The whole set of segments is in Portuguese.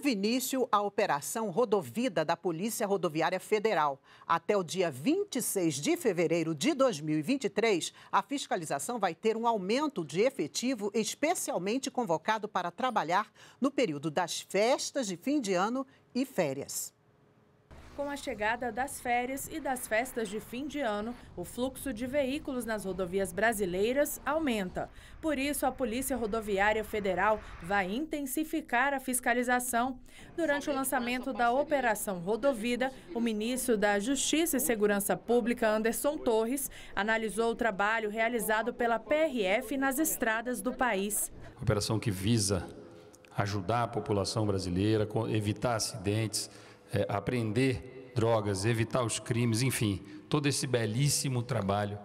teve início a Operação Rodovida da Polícia Rodoviária Federal. Até o dia 26 de fevereiro de 2023, a fiscalização vai ter um aumento de efetivo especialmente convocado para trabalhar no período das festas de fim de ano e férias com a chegada das férias e das festas de fim de ano, o fluxo de veículos nas rodovias brasileiras aumenta. Por isso, a Polícia Rodoviária Federal vai intensificar a fiscalização. Durante o lançamento da Operação Rodovida, o ministro da Justiça e Segurança Pública, Anderson Torres, analisou o trabalho realizado pela PRF nas estradas do país. Operação que visa ajudar a população brasileira, evitar acidentes é, aprender drogas, evitar os crimes, enfim, todo esse belíssimo trabalho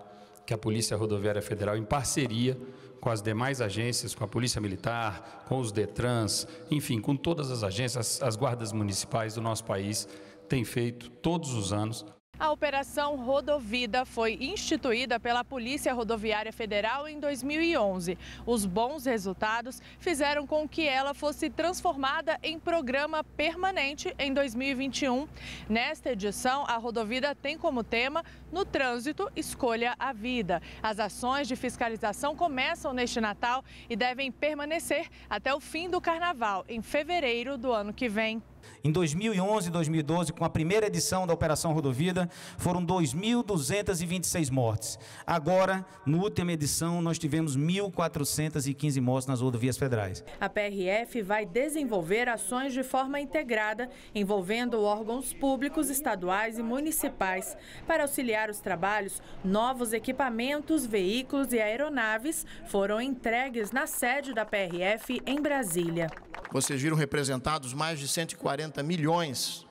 que a Polícia Rodoviária Federal, em parceria com as demais agências, com a Polícia Militar, com os Detrans, enfim, com todas as agências, as guardas municipais do nosso país, tem feito todos os anos. A Operação Rodovida foi instituída pela Polícia Rodoviária Federal em 2011. Os bons resultados fizeram com que ela fosse transformada em programa permanente em 2021. Nesta edição, a Rodovida tem como tema No Trânsito, Escolha a Vida. As ações de fiscalização começam neste Natal e devem permanecer até o fim do Carnaval, em fevereiro do ano que vem. Em 2011 e 2012, com a primeira edição da Operação Rodovida, foram 2.226 mortes. Agora, na última edição, nós tivemos 1.415 mortes nas rodovias federais. A PRF vai desenvolver ações de forma integrada, envolvendo órgãos públicos, estaduais e municipais. Para auxiliar os trabalhos, novos equipamentos, veículos e aeronaves foram entregues na sede da PRF em Brasília. Vocês viram representados mais de 140 milhões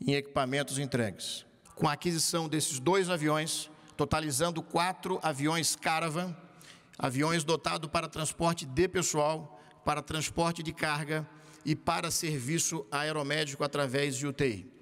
em equipamentos entregues. Com a aquisição desses dois aviões, totalizando quatro aviões Caravan, aviões dotados para transporte de pessoal, para transporte de carga e para serviço aeromédico através de UTI.